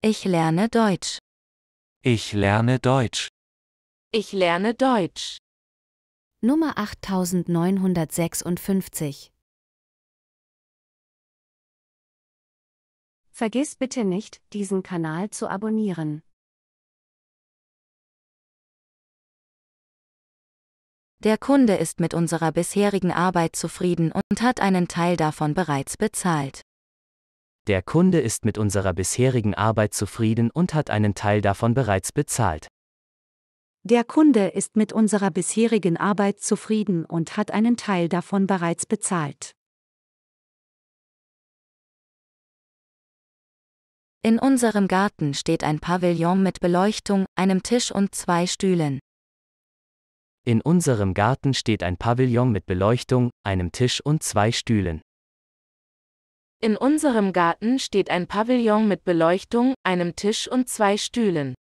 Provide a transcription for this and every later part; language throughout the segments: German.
Ich lerne Deutsch. Ich lerne Deutsch. Ich lerne Deutsch. Nummer 8956. Vergiss bitte nicht, diesen Kanal zu abonnieren. Der Kunde ist mit unserer bisherigen Arbeit zufrieden und hat einen Teil davon bereits bezahlt. Der Kunde ist mit unserer bisherigen Arbeit zufrieden und hat einen Teil davon bereits bezahlt. Der Kunde ist mit unserer bisherigen Arbeit zufrieden und hat einen Teil davon bereits bezahlt. In unserem Garten steht ein Pavillon mit Beleuchtung, einem Tisch und zwei Stühlen. In unserem Garten steht ein Pavillon mit Beleuchtung, einem Tisch und zwei Stühlen. In unserem Garten steht ein Pavillon mit Beleuchtung, einem Tisch und zwei Stühlen.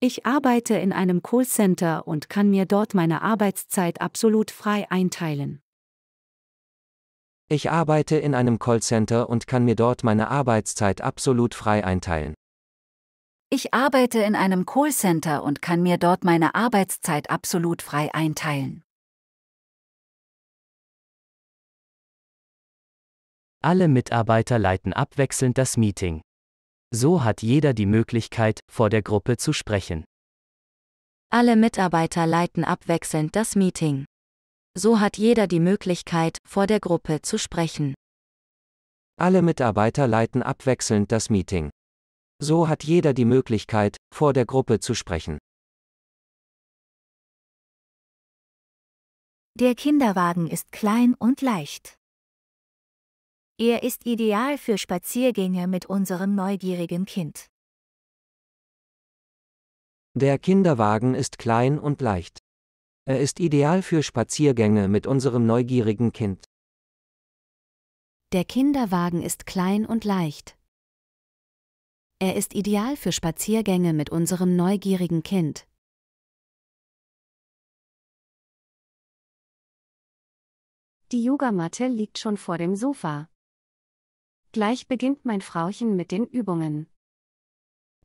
Ich arbeite in einem Callcenter und kann mir dort meine Arbeitszeit absolut frei einteilen. Ich arbeite in einem Callcenter und kann mir dort meine Arbeitszeit absolut frei einteilen. Ich arbeite in einem Callcenter und kann mir dort meine Arbeitszeit absolut frei einteilen. Alle Mitarbeiter leiten abwechselnd das Meeting. So hat jeder die Möglichkeit, vor der Gruppe zu sprechen. Alle Mitarbeiter leiten abwechselnd das Meeting. So hat jeder die Möglichkeit, vor der Gruppe zu sprechen. Alle Mitarbeiter leiten abwechselnd das Meeting. So hat jeder die Möglichkeit, vor der Gruppe zu sprechen. Der Kinderwagen ist klein und leicht. Er ist ideal für Spaziergänge mit unserem neugierigen Kind. Der Kinderwagen ist klein und leicht. Er ist ideal für Spaziergänge mit unserem neugierigen Kind. Der Kinderwagen ist klein und leicht. Er ist ideal für Spaziergänge mit unserem neugierigen Kind. Die Yogamatte liegt schon vor dem Sofa. Gleich beginnt mein Frauchen mit den Übungen.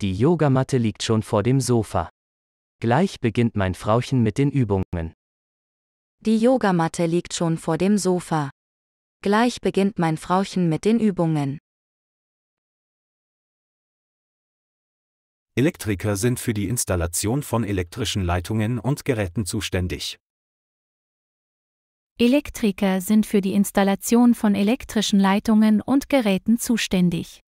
Die Yogamatte liegt schon vor dem Sofa. Gleich beginnt mein Frauchen mit den Übungen. Die Yogamatte liegt schon vor dem Sofa. Gleich beginnt mein Frauchen mit den Übungen. Elektriker sind für die Installation von elektrischen Leitungen und Geräten zuständig. Elektriker sind für die Installation von elektrischen Leitungen und Geräten zuständig.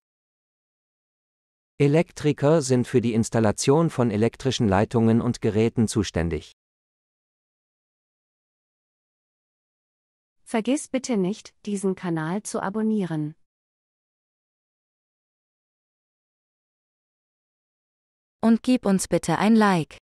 Elektriker sind für die Installation von elektrischen Leitungen und Geräten zuständig. Vergiss bitte nicht, diesen Kanal zu abonnieren. Und gib uns bitte ein Like.